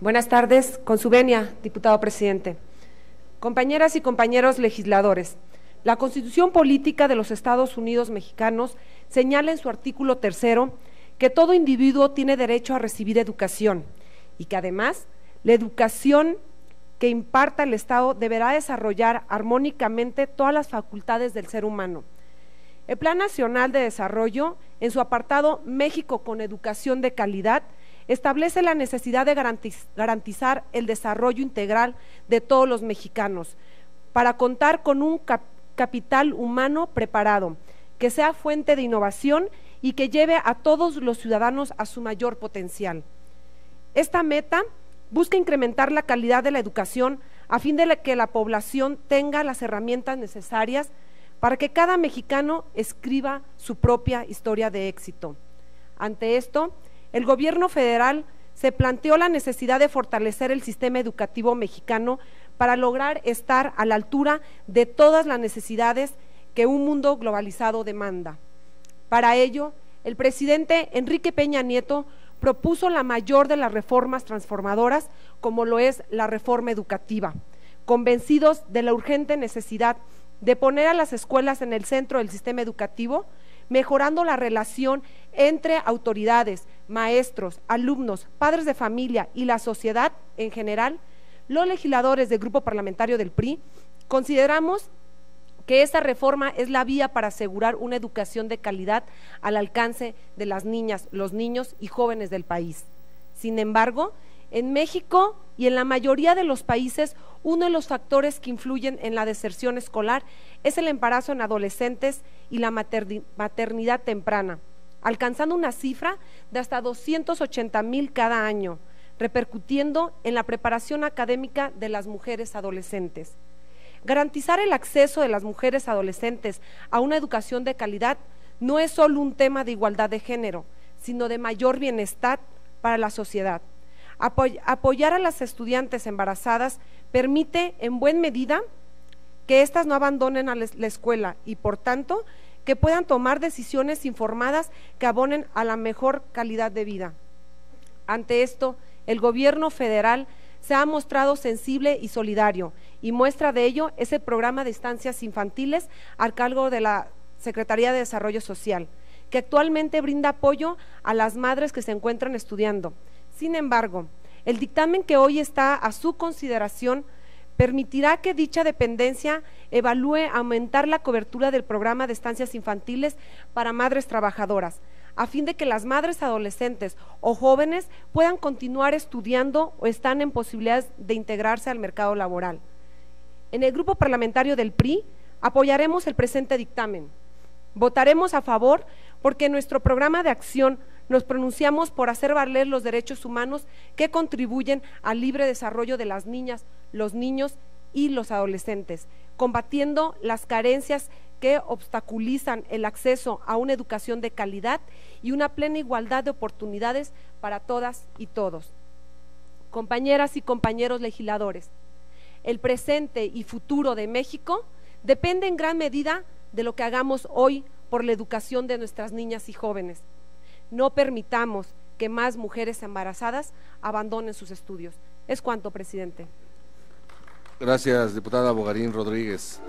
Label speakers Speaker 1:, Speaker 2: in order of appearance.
Speaker 1: Buenas tardes, con su venia, diputado presidente. Compañeras y compañeros legisladores, la Constitución Política de los Estados Unidos Mexicanos señala en su artículo tercero que todo individuo tiene derecho a recibir educación y que además la educación que imparta el Estado deberá desarrollar armónicamente todas las facultades del ser humano. El Plan Nacional de Desarrollo en su apartado México con educación de calidad, establece la necesidad de garantizar el desarrollo integral de todos los mexicanos para contar con un capital humano preparado, que sea fuente de innovación y que lleve a todos los ciudadanos a su mayor potencial. Esta meta busca incrementar la calidad de la educación a fin de que la población tenga las herramientas necesarias para que cada mexicano escriba su propia historia de éxito. Ante esto, el gobierno federal se planteó la necesidad de fortalecer el sistema educativo mexicano para lograr estar a la altura de todas las necesidades que un mundo globalizado demanda. Para ello, el presidente Enrique Peña Nieto propuso la mayor de las reformas transformadoras, como lo es la reforma educativa, convencidos de la urgente necesidad de poner a las escuelas en el centro del sistema educativo, mejorando la relación entre autoridades, maestros, alumnos, padres de familia y la sociedad en general, los legisladores del Grupo Parlamentario del PRI consideramos que esta reforma es la vía para asegurar una educación de calidad al alcance de las niñas, los niños y jóvenes del país. Sin embargo, en México y en la mayoría de los países uno de los factores que influyen en la deserción escolar es el embarazo en adolescentes y la maternidad temprana, alcanzando una cifra de hasta 280 mil cada año, repercutiendo en la preparación académica de las mujeres adolescentes. Garantizar el acceso de las mujeres adolescentes a una educación de calidad no es solo un tema de igualdad de género, sino de mayor bienestar para la sociedad. apoyar a las estudiantes embarazadas permite en buen medida que éstas no abandonen a la escuela y, por tanto, que puedan tomar decisiones informadas que abonen a la mejor calidad de vida. Ante esto, el gobierno federal se ha mostrado sensible y solidario, y muestra de ello ese programa de estancias infantiles al cargo de la Secretaría de Desarrollo Social, que actualmente brinda apoyo a las madres que se encuentran estudiando. Sin embargo, el dictamen que hoy está a su consideración permitirá que dicha dependencia evalúe aumentar la cobertura del programa de estancias infantiles para madres trabajadoras, a fin de que las madres adolescentes o jóvenes puedan continuar estudiando o están en posibilidades de integrarse al mercado laboral. En el grupo parlamentario del PRI apoyaremos el presente dictamen. Votaremos a favor porque nuestro programa de acción nos pronunciamos por hacer valer los derechos humanos que contribuyen al libre desarrollo de las niñas, los niños y los adolescentes, combatiendo las carencias que obstaculizan el acceso a una educación de calidad y una plena igualdad de oportunidades para todas y todos. Compañeras y compañeros legisladores, el presente y futuro de México depende en gran medida de lo que hagamos hoy por la educación de nuestras niñas y jóvenes. No permitamos que más mujeres embarazadas abandonen sus estudios. Es cuanto, presidente. Gracias, diputada Bogarín Rodríguez.